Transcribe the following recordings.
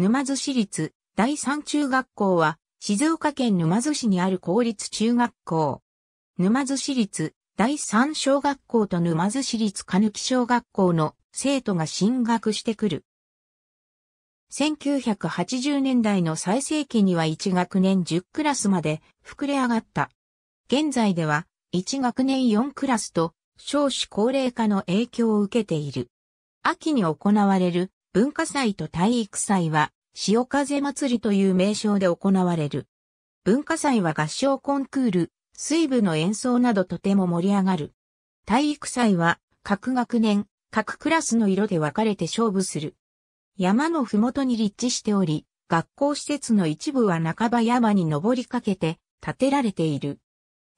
沼津市立第三中学校は、静岡県沼津市にある公立中学校。沼津市立第三小学校と沼津市立かぬき小学校の生徒が進学してくる。1980年代の最盛期には1学年10クラスまで膨れ上がった。現在では1学年4クラスと少子高齢化の影響を受けている。秋に行われる文化祭と体育祭は、潮風祭りという名称で行われる。文化祭は合唱コンクール、水部の演奏などとても盛り上がる。体育祭は、各学年、各クラスの色で分かれて勝負する。山のふもとに立地しており、学校施設の一部は半ば山に登りかけて建てられている。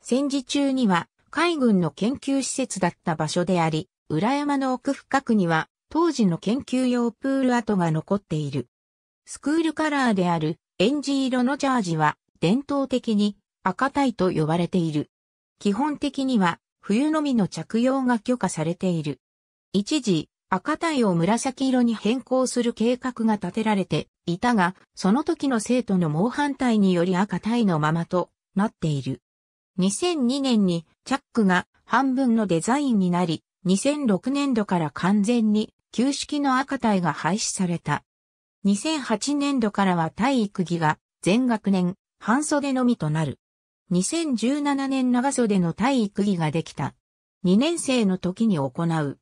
戦時中には海軍の研究施設だった場所であり、裏山の奥深くには当時の研究用プール跡が残っている。スクールカラーであるエンジ色のジャージは伝統的に赤タイと呼ばれている。基本的には冬のみの着用が許可されている。一時、赤タイを紫色に変更する計画が立てられていたが、その時の生徒の猛反対により赤タイのままとなっている。2002年にチャックが半分のデザインになり、2006年度から完全に旧式の赤隊が廃止された。2008年度からは体育着が全学年半袖のみとなる。2017年長袖の体育着ができた。2年生の時に行う。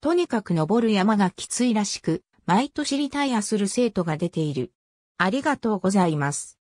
とにかく登る山がきついらしく、毎年リタイアする生徒が出ている。ありがとうございます。